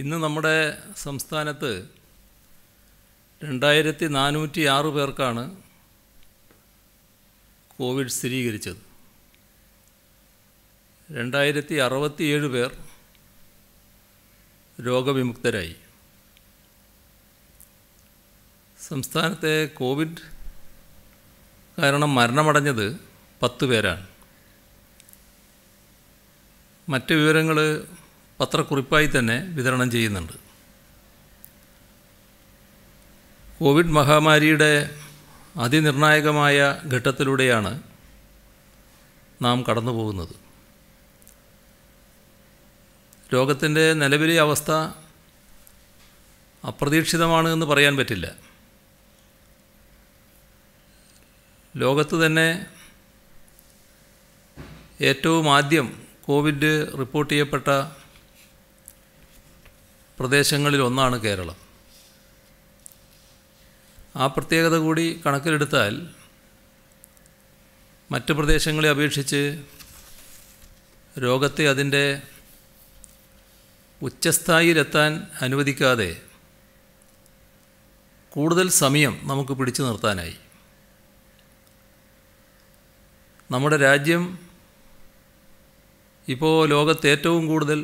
ഇന്ന് നമ്മുടെ സംസ്ഥാനത്ത് രണ്ടായിരത്തി നാനൂറ്റി ആറ് പേർക്കാണ് കോവിഡ് സ്ഥിരീകരിച്ചത് രണ്ടായിരത്തി അറുപത്തിയേഴ് പേർ രോഗവിമുക്തരായി സംസ്ഥാനത്തെ കോവിഡ് കാരണം മരണമടഞ്ഞത് പത്ത് പേരാണ് മറ്റ് വിവരങ്ങൾ പത്രക്കുറിപ്പായി തന്നെ വിതരണം ചെയ്യുന്നുണ്ട് കോവിഡ് മഹാമാരിയുടെ അതിനിർണായകമായ ഘട്ടത്തിലൂടെയാണ് നാം കടന്നു പോകുന്നത് രോഗത്തിൻ്റെ നിലവിലെ അവസ്ഥ അപ്രതീക്ഷിതമാണ് എന്ന് പറയാൻ പറ്റില്ല ലോകത്ത് തന്നെ ഏറ്റവും ആദ്യം കോവിഡ് റിപ്പോർട്ട് ചെയ്യപ്പെട്ട പ്രദേശങ്ങളിൽ ഒന്നാണ് കേരളം ആ പ്രത്യേകത കൂടി കണക്കിലെടുത്താൽ മറ്റ് പ്രദേശങ്ങളെ അപേക്ഷിച്ച് രോഗത്തെ അതിൻ്റെ ഉച്ചസ്ഥായിലെത്താൻ അനുവദിക്കാതെ കൂടുതൽ സമയം നമുക്ക് പിടിച്ചു നിർത്താനായി നമ്മുടെ രാജ്യം ഇപ്പോൾ ലോകത്തേറ്റവും ഏറ്റവും കൂടുതൽ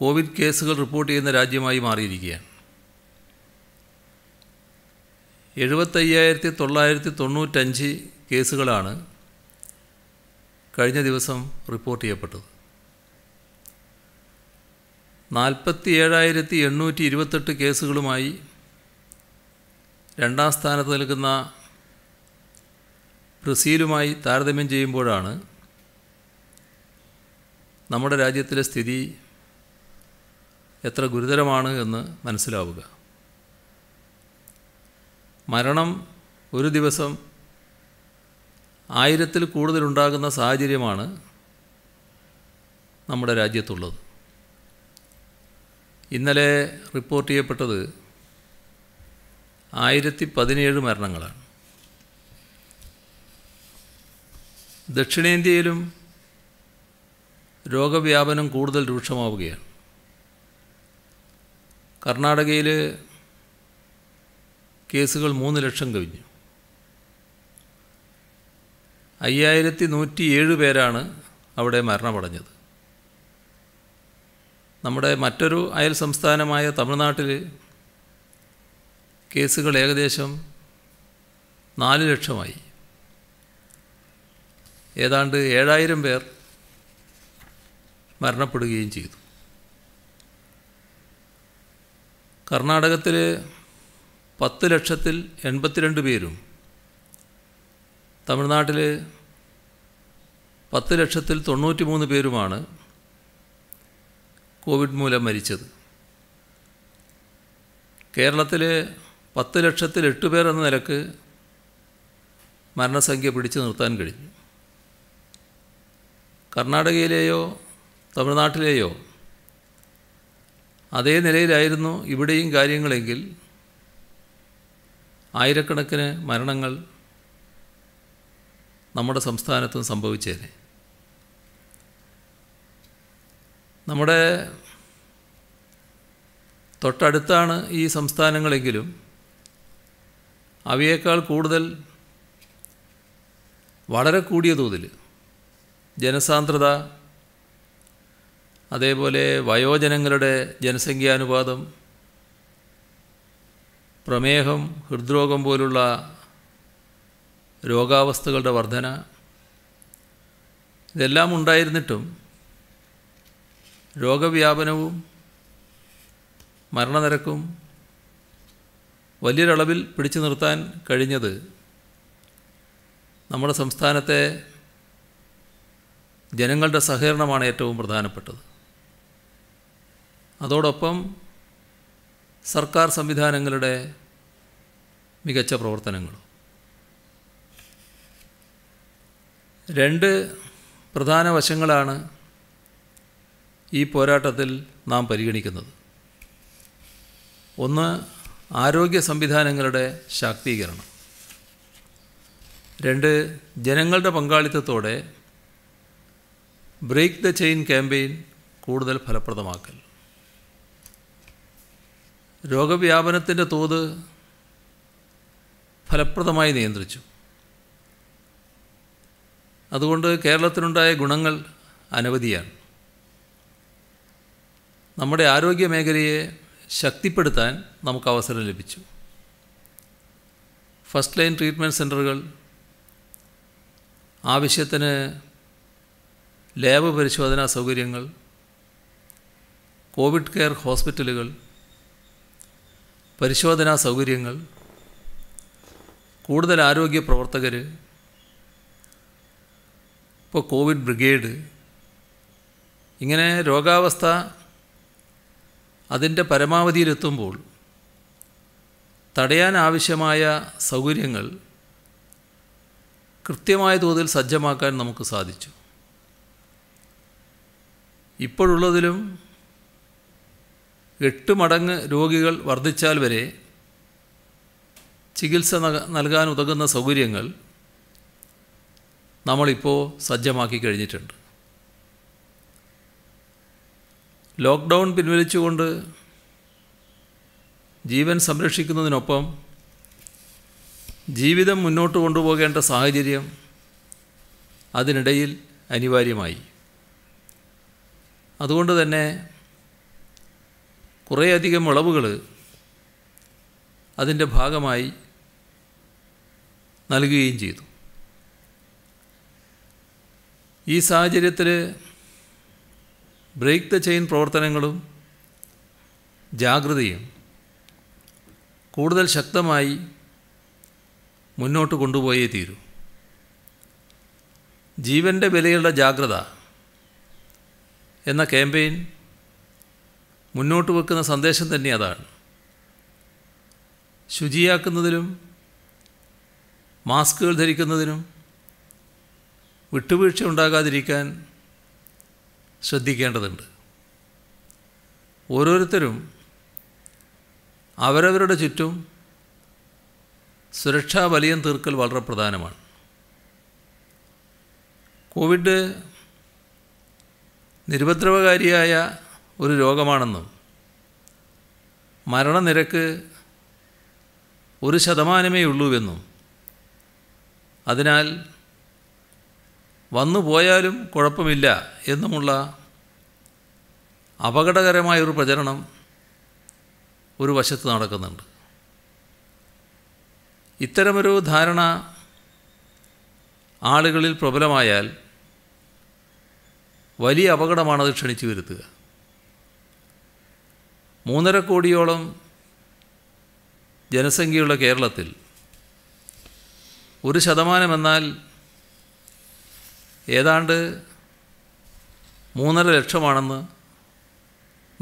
കോവിഡ് കേസുകൾ റിപ്പോർട്ട് ചെയ്യുന്ന രാജ്യമായി മാറിയിരിക്കുകയാണ് എഴുപത്തയ്യായിരത്തി തൊള്ളായിരത്തി തൊണ്ണൂറ്റഞ്ച് കേസുകളാണ് കഴിഞ്ഞ ദിവസം റിപ്പോർട്ട് ചെയ്യപ്പെട്ടത് നാൽപ്പത്തി ഏഴായിരത്തി എണ്ണൂറ്റി ഇരുപത്തെട്ട് കേസുകളുമായി രണ്ടാം സ്ഥാനത്ത് നിൽക്കുന്ന ബ്രസീലുമായി താരതമ്യം ചെയ്യുമ്പോഴാണ് നമ്മുടെ രാജ്യത്തിലെ സ്ഥിതി എത്ര ഗുരുതരമാണ് എന്ന് മനസ്സിലാവുക മരണം ഒരു ദിവസം ആയിരത്തിൽ കൂടുതലുണ്ടാകുന്ന സാഹചര്യമാണ് നമ്മുടെ രാജ്യത്തുള്ളത് ഇന്നലെ റിപ്പോർട്ട് ചെയ്യപ്പെട്ടത് ആയിരത്തി പതിനേഴ് മരണങ്ങളാണ് ദക്ഷിണേന്ത്യയിലും രോഗവ്യാപനം കൂടുതൽ രൂക്ഷമാവുകയാണ് കർണാടകയിൽ കേസുകൾ മൂന്ന് ലക്ഷം കവിഞ്ഞു അയ്യായിരത്തി നൂറ്റി ഏഴ് പേരാണ് അവിടെ മരണമടഞ്ഞത് നമ്മുടെ മറ്റൊരു അയൽ സംസ്ഥാനമായ തമിഴ്നാട്ടിൽ കേസുകൾ ഏകദേശം നാല് ലക്ഷമായി ഏതാണ്ട് ഏഴായിരം പേർ മരണപ്പെടുകയും ചെയ്തു കർണാടകത്തിൽ പത്ത് ലക്ഷത്തിൽ എൺപത്തിരണ്ട് പേരും തമിഴ്നാട്ടിൽ പത്ത് ലക്ഷത്തിൽ തൊണ്ണൂറ്റി മൂന്ന് പേരുമാണ് കോവിഡ് മൂലം മരിച്ചത് കേരളത്തിൽ പത്ത് ലക്ഷത്തിൽ എട്ട് പേർ എന്ന നിലക്ക് മരണസംഖ്യ പിടിച്ചു നിർത്താൻ കഴിഞ്ഞു കർണാടകയിലെയോ തമിഴ്നാട്ടിലെയോ അതേ നിലയിലായിരുന്നു ഇവിടെയും കാര്യങ്ങളെങ്കിൽ ആയിരക്കണക്കിന് മരണങ്ങൾ നമ്മുടെ സംസ്ഥാനത്തും സംഭവിച്ചേനെ നമ്മുടെ തൊട്ടടുത്താണ് ഈ സംസ്ഥാനങ്ങളെങ്കിലും അവയേക്കാൾ കൂടുതൽ വളരെ കൂടിയ തോതിൽ ജനസാന്ദ്രത അതേപോലെ വയോജനങ്ങളുടെ ജനസംഖ്യാനുപാതം പ്രമേഹം ഹൃദ്രോഗം പോലുള്ള രോഗാവസ്ഥകളുടെ വർധന ഇതെല്ലാം ഉണ്ടായിരുന്നിട്ടും രോഗവ്യാപനവും മരണനിരക്കും വലിയൊരളവിൽ പിടിച്ചു നിർത്താൻ കഴിഞ്ഞത് നമ്മുടെ സംസ്ഥാനത്തെ ജനങ്ങളുടെ സഹകരണമാണ് ഏറ്റവും പ്രധാനപ്പെട്ടത് അതോടൊപ്പം സർക്കാർ സംവിധാനങ്ങളുടെ മികച്ച പ്രവർത്തനങ്ങളും രണ്ട് പ്രധാന വശങ്ങളാണ് ഈ പോരാട്ടത്തിൽ നാം പരിഗണിക്കുന്നത് ഒന്ന് ആരോഗ്യ സംവിധാനങ്ങളുടെ ശാക്തീകരണം രണ്ട് ജനങ്ങളുടെ പങ്കാളിത്തത്തോടെ ബ്രേക്ക് ദ ചെയിൻ ക്യാമ്പയിൻ കൂടുതൽ ഫലപ്രദമാക്കൽ രോഗവ്യാപനത്തിൻ്റെ തോത് ഫലപ്രദമായി നിയന്ത്രിച്ചു അതുകൊണ്ട് കേരളത്തിനുണ്ടായ ഗുണങ്ങൾ അനവധിയാണ് നമ്മുടെ ആരോഗ്യ മേഖലയെ ശക്തിപ്പെടുത്താൻ നമുക്ക് അവസരം ലഭിച്ചു ഫസ്റ്റ് ലൈൻ ട്രീറ്റ്മെൻറ്റ് സെൻറ്ററുകൾ ആവശ്യത്തിന് ലാബ് പരിശോധനാ സൗകര്യങ്ങൾ കോവിഡ് കെയർ ഹോസ്പിറ്റലുകൾ പരിശോധനാ സൗകര്യങ്ങൾ കൂടുതൽ ആരോഗ്യ പ്രവർത്തകർ ഇപ്പോൾ കോവിഡ് ബ്രിഗേഡ് ഇങ്ങനെ രോഗാവസ്ഥ അതിൻ്റെ പരമാവധിയിലെത്തുമ്പോൾ തടയാൻ ആവശ്യമായ സൗകര്യങ്ങൾ കൃത്യമായ തോതിൽ സജ്ജമാക്കാൻ നമുക്ക് സാധിച്ചു ഇപ്പോഴുള്ളതിലും എട്ട് മടങ്ങ് രോഗികൾ വർദ്ധിച്ചാൽ വരെ ചികിത്സ നൽകാൻ ഉതകുന്ന സൗകര്യങ്ങൾ നമ്മളിപ്പോൾ സജ്ജമാക്കി കഴിഞ്ഞിട്ടുണ്ട് ലോക്ക്ഡൗൺ പിൻവലിച്ചുകൊണ്ട് ജീവൻ സംരക്ഷിക്കുന്നതിനൊപ്പം ജീവിതം മുന്നോട്ട് കൊണ്ടുപോകേണ്ട സാഹചര്യം അതിനിടയിൽ അനിവാര്യമായി അതുകൊണ്ട് തന്നെ കുറേയധികം വിളവുകൾ അതിൻ്റെ ഭാഗമായി നൽകുകയും ചെയ്തു ഈ സാഹചര്യത്തിൽ ബ്രേക്ക് ദ ചെയിൻ പ്രവർത്തനങ്ങളും ജാഗ്രതയും കൂടുതൽ ശക്തമായി മുന്നോട്ട് കൊണ്ടുപോയേ തീരൂ ജീവൻ്റെ വിലയുള്ള ജാഗ്രത എന്ന ക്യാമ്പയിൻ മുന്നോട്ട് വെക്കുന്ന സന്ദേശം തന്നെ അതാണ് ശുചിയാക്കുന്നതിലും മാസ്കുകൾ ധരിക്കുന്നതിനും വിട്ടുവീഴ്ച ഉണ്ടാകാതിരിക്കാൻ ശ്രദ്ധിക്കേണ്ടതുണ്ട് ഓരോരുത്തരും അവരവരുടെ ചുറ്റും സുരക്ഷാ വലയം തീർക്കൽ വളരെ പ്രധാനമാണ് കോവിഡ് നിരുപദ്രവകാരിയായ ഒരു രോഗമാണെന്നും മരണനിരക്ക് ഒരു ശതമാനമേ ഉള്ളൂവെന്നും അതിനാൽ വന്നു പോയാലും കുഴപ്പമില്ല എന്നുമുള്ള അപകടകരമായൊരു പ്രചരണം ഒരു വശത്ത് നടക്കുന്നുണ്ട് ഇത്തരമൊരു ധാരണ ആളുകളിൽ പ്രബലമായാൽ വലിയ അപകടമാണത് ക്ഷണിച്ചു വരുത്തുക മൂന്നര കോടിയോളം ജനസംഖ്യയുള്ള കേരളത്തിൽ ഒരു എന്നാൽ ഏതാണ്ട് മൂന്നര ലക്ഷമാണെന്ന്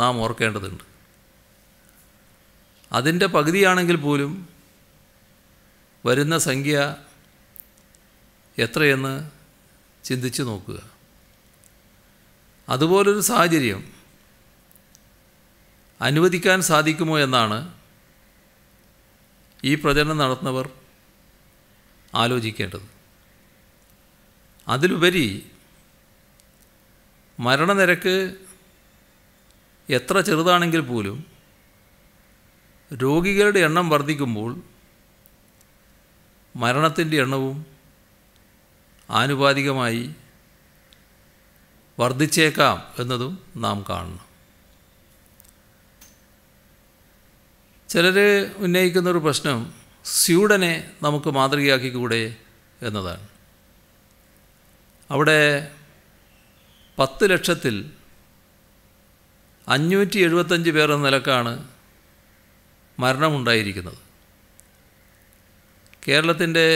നാം ഓർക്കേണ്ടതുണ്ട് അതിൻ്റെ പകുതിയാണെങ്കിൽ പോലും വരുന്ന സംഖ്യ എത്രയെന്ന് ചിന്തിച്ചു നോക്കുക അതുപോലൊരു സാഹചര്യം അനുവദിക്കാൻ സാധിക്കുമോ എന്നാണ് ഈ പ്രചരണം നടത്തുന്നവർ ആലോചിക്കേണ്ടത് അതിലുപരി മരണനിരക്ക് എത്ര ചെറുതാണെങ്കിൽ പോലും രോഗികളുടെ എണ്ണം വർദ്ധിക്കുമ്പോൾ മരണത്തിൻ്റെ എണ്ണവും ആനുപാതികമായി വർദ്ധിച്ചേക്കാം എന്നതും നാം കാണണം ചിലർ ഉന്നയിക്കുന്നൊരു പ്രശ്നം സ്യൂഡനെ നമുക്ക് മാതൃകയാക്കിക്കൂടെ എന്നതാണ് അവിടെ പത്ത് ലക്ഷത്തിൽ അഞ്ഞൂറ്റി എഴുപത്തഞ്ച് പേർ എന്ന നിലക്കാണ് മരണമുണ്ടായിരിക്കുന്നത് കേരളത്തിൻ്റെ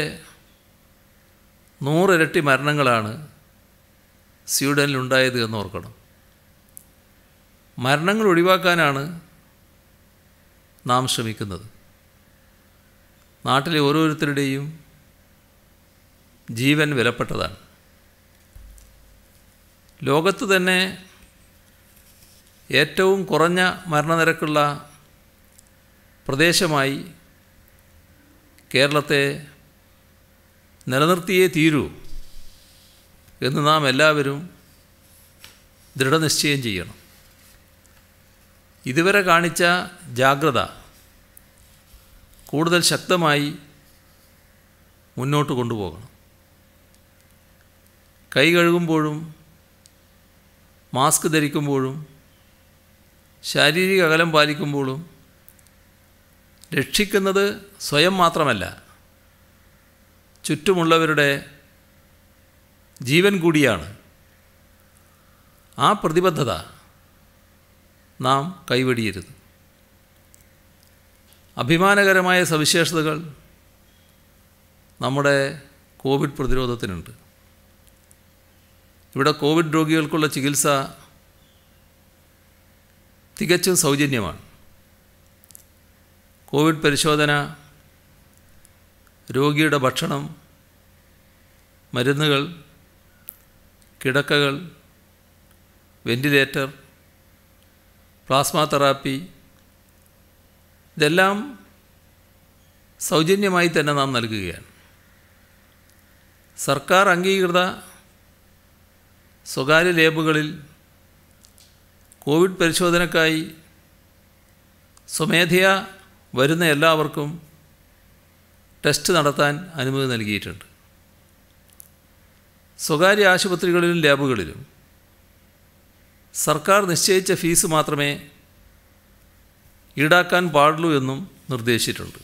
നൂറിരട്ടി മരണങ്ങളാണ് സ്വീഡനിലുണ്ടായത് എന്ന് ഓർക്കണം മരണങ്ങൾ ഒഴിവാക്കാനാണ് നാം ശ്രമിക്കുന്നത് നാട്ടിലെ ഓരോരുത്തരുടെയും ജീവൻ വിലപ്പെട്ടതാണ് ലോകത്ത് തന്നെ ഏറ്റവും കുറഞ്ഞ മരണനിരക്കുള്ള പ്രദേശമായി കേരളത്തെ നിലനിർത്തിയേ തീരൂ എന്ന് നാം എല്ലാവരും ദൃഢനിശ്ചയം ചെയ്യണം ഇതുവരെ കാണിച്ച ജാഗ്രത കൂടുതൽ ശക്തമായി മുന്നോട്ട് കൊണ്ടുപോകണം കൈ കഴുകുമ്പോഴും മാസ്ക് ധരിക്കുമ്പോഴും ശാരീരിക അകലം പാലിക്കുമ്പോഴും രക്ഷിക്കുന്നത് സ്വയം മാത്രമല്ല ചുറ്റുമുള്ളവരുടെ ജീവൻ കൂടിയാണ് ആ പ്രതിബദ്ധത നാം കൈവടിയരുത് അഭിമാനകരമായ സവിശേഷതകൾ നമ്മുടെ കോവിഡ് പ്രതിരോധത്തിനുണ്ട് ഇവിടെ കോവിഡ് രോഗികൾക്കുള്ള ചികിത്സ തികച്ചും സൗജന്യമാണ് കോവിഡ് പരിശോധന രോഗിയുടെ ഭക്ഷണം മരുന്നുകൾ കിടക്കകൾ വെൻറ്റിലേറ്റർ പ്ലാസ്മ തെറാപ്പി ഇതെല്ലാം സൗജന്യമായി തന്നെ നാം നൽകുകയാണ് സർക്കാർ അംഗീകൃത സ്വകാര്യ ലേബുകളിൽ കോവിഡ് പരിശോധനക്കായി സ്വമേധയാ വരുന്ന എല്ലാവർക്കും ടെസ്റ്റ് നടത്താൻ അനുമതി നൽകിയിട്ടുണ്ട് സ്വകാര്യ ആശുപത്രികളിലും ലാബുകളിലും സർക്കാർ നിശ്ചയിച്ച ഫീസ് മാത്രമേ ഈടാക്കാൻ പാടുള്ളൂ എന്നും നിർദ്ദേശിച്ചിട്ടുണ്ട്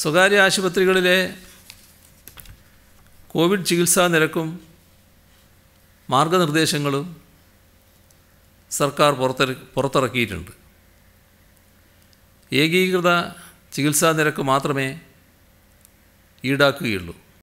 സ്വകാര്യ ആശുപത്രികളിലെ കോവിഡ് ചികിത്സാ നിരക്കും മാർഗനിർദ്ദേശങ്ങളും സർക്കാർ പുറത്തിറ പുറത്തിറക്കിയിട്ടുണ്ട് ഏകീകൃത ചികിത്സാ നിരക്ക് മാത്രമേ ഈടാക്കുകയുള്ളൂ